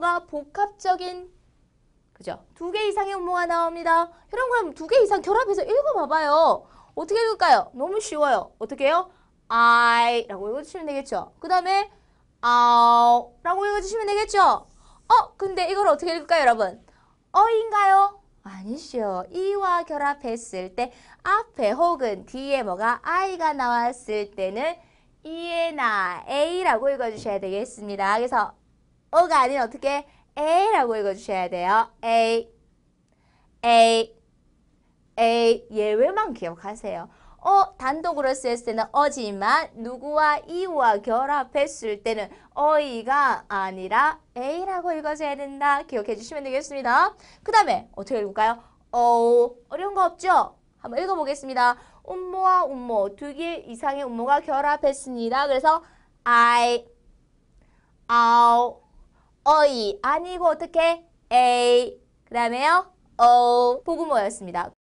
용모가 복합적인 그죠? 두 개 이상의 음모가 나옵니다. 여러분 그럼 두 개 이상 결합해서 읽어봐봐요. 어떻게 읽을까요? 너무 쉬워요. 어떻게 해요? I라고 읽어주시면 되겠죠. 그 다음에 아라고 읽어주시면 되겠죠. 어? 근데 이걸 어떻게 읽을까요 여러분? 어인가요? 아니죠. 이와 결합했을 때 앞에 혹은 뒤에 뭐가 i가 나왔을 때는 이에나 a라고 읽어주셔야 되겠습니다. 그래서 어가 아닌 어떻게 에라고 읽어주셔야 돼요. 에, 에, 에 예외만 기억하세요. 어 단독으로 쓰였을 때는 어지만 누구와 이와 결합했을 때는 어이가 아니라 에라고 읽어줘야 된다. 기억해 주시면 되겠습니다. 그 다음에 어떻게 읽을까요? 어 어려운 거 없죠? 한번 읽어보겠습니다. 음모와 음모 두 개 이상의 음모가 결합했습니다. 그래서 I, o 어이 아니고 어떻게 에이 그 다음에요 어 부분모였습니다.